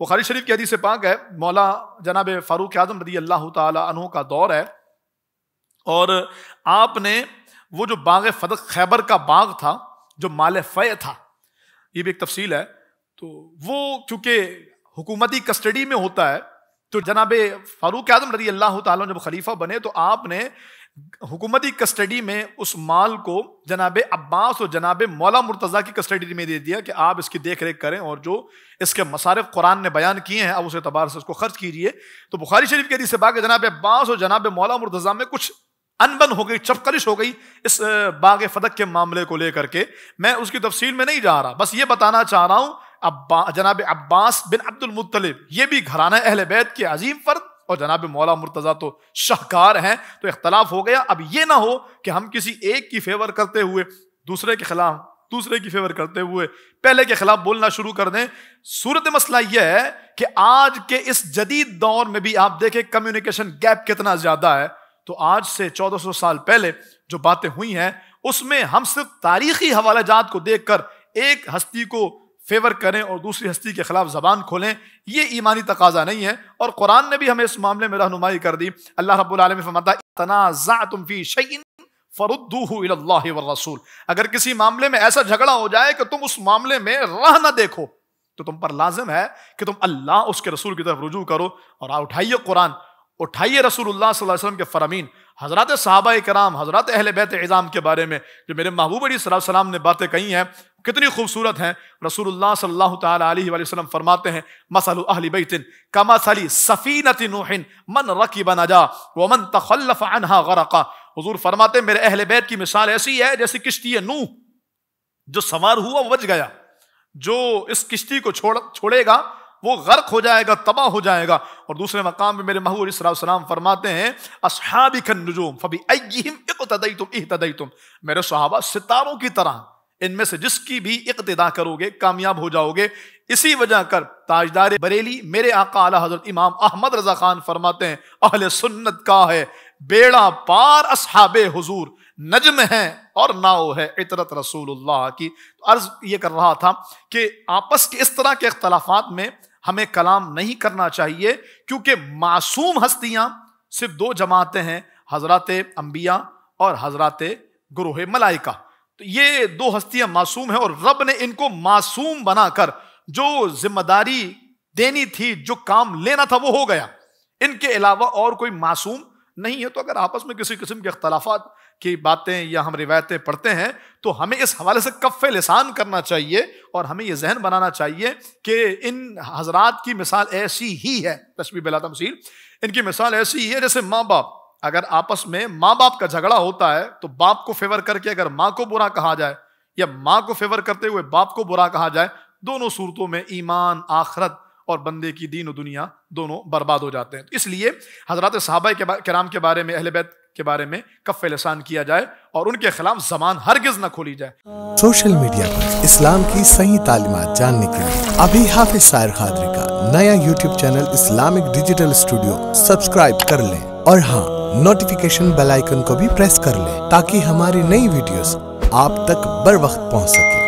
बुखारी शरीफ की हदीस पाक है मौला जनाब फारूक आजम रदी अल्लाह तहों का दौर है और आपने वो जो बाग फदक खैबर का बाग था जो माल फ़य था ये भी एक तफसील है तो वो चूँकि हुकूमती कस्टडी में होता है तो जनाब फारूक आजम रदी अल्लाह तब खलीफा बने तो आपने हुकूमती कस्टडी में उस माल को जनाब अब्बास और जनाब मौला मुर्तज़ा की कस्टडी में दे दिया कि आप इसकी देख रेख करें और जो इसके मसारफ कुरान ने बयान किए हैं अब उस एतबार से उसको खर्च कीजिए तो बुखारी शरीफ के से बाग जनाब अब्बास और जनाब मौला मुर्तज़ा में कुछ अनबन हो गई चपकलिश हो गई इस बाग फदक के मामले को लेकर के मैं उसकी तफसील में नहीं जा रहा बस ये बताना चाह रहा हूँ अब्बा जनाब अब्बास बिन अब्दुलमुतलब ये भी घराना अहल बैत के अजीम फ़र्द और जनाब मौला मुर्तज़ा तो शाहकार हैं तो इख्तलाफ हो गया अब ये ना हो कि हम किसी एक की फेवर करते हुए दूसरे के खिलाफ दूसरे की फेवर करते हुए पहले के खिलाफ बोलना शुरू कर दें सूरत मसला यह है कि आज के इस जदीद दौर में भी आप देखें कम्युनिकेशन गैप कितना ज़्यादा है तो आज से 1400 साल पहले जो बातें हुई हैं उसमें हम सिर्फ तारीखी हवाला जात को देखकर एक हस्ती को फेवर करें और दूसरी हस्ती के खिलाफ जबान खोलें ये ईमानी तकाजा नहीं है और कुरान ने भी हमें इस मामले में रहनुमाई कर दी अल्लाह रबालम फरमाता तना तुम फी शईन फ़रुद्दूह रसूल अगर किसी मामले में ऐसा झगड़ा हो जाए कि तुम उस मामले में राह ना देखो तो तुम पर लाजिम है कि तुम अल्लाह उसके रसूल की तरफ रुजू करो और उठाइए कुरान उठाइए रसूलुल्लाह सल्लल्लाहु के फ़रामीन हज़रत साहबा कराम हज़रत अहल बैत एजाम के बारे में जो मेरे महबूब अली सलाम ने बातें कही हैं कितनी खूबसूरत हैं रसूलुल्लाह सल्लल्लाहु अलैहि वसल्लम फरमाते हैं मसल अहल बैतिन कमासली सफ़ीनत नोहिन मन रकी बना जा वो मन तखल्लफ अनहा गरक़ा हजूर फरमाते मेरे अहल बैत की मिसाल ऐसी है जैसी किश्ती नूह जो सवार हुआ वो बच गया जो इस किश्ती को छोड़ छोड़ेगा वो गर्क हो जाएगा तबाह हो जाएगा और दूसरे मकाम में मेरे महूर सलाम फरमाते हैं फबी तुम तुम मेरे सहाबा सितारों की तरह इनमें से जिसकी भी इकतदा करोगे कामयाब हो जाओगे इसी वजह कर ताजदार बरेली मेरे आका आला हजरत इमाम अहमद रजा खान फरमाते हैं अहल सुन्नत का है बेड़ा पार असहाब हजूर नजम है और नाव है इतरत रसूलुल्लाह की तो अर्ज ये कर रहा था कि आपस के इस तरह के अख्तलाफात में हमें कलाम नहीं करना चाहिए क्योंकि मासूम हस्तियां सिर्फ दो जमातें हैं हजरत अम्बिया और हजरत गुरोह मलाइका तो ये दो हस्तियां मासूम हैं और रब ने इनको मासूम बनाकर जो जिम्मेदारी देनी थी जो काम लेना था वो हो गया इनके अलावा और कोई मासूम नहीं है तो अगर आपस में किसी किस्म के अख्तलाफात की बातें या हम रिवायतें पढ़ते हैं तो हमें इस हवाले से कफ़ लसान करना चाहिए और हमें यह जहन बनाना चाहिए कि इन हजरात की मिसाल ऐसी ही है तस्वीर बिला तमसील इनकी मिसाल ऐसी ही है जैसे माँ बाप अगर आपस में माँ बाप का झगड़ा होता है तो बाप को फेवर करके अगर माँ को बुरा कहा जाए या माँ को फेवर करते हुए बाप को बुरा कहा जाए दोनों सूरतों में ईमान आखरत और बंदे की दीन और दुनिया दोनों बर्बाद हो जाते हैं तो इसलिए हजरत के कराम के बारे में अहलबैत के बारे में कफ़ लसान किया जाए और उनके खिलाफ जबान हरगिज न खोली जाए सोशल मीडिया पर इस्लाम की सही तालीमत जानने के लिए अभी हाफिज सायर खादरी का नया YouTube channel Islamic digital studio subscribe कर लें और हाँ नोटिफिकेशन बेल आइकन को भी प्रेस कर लें ताकि हमारी नई वीडियोस आप तक बर वक्त पहुँच सके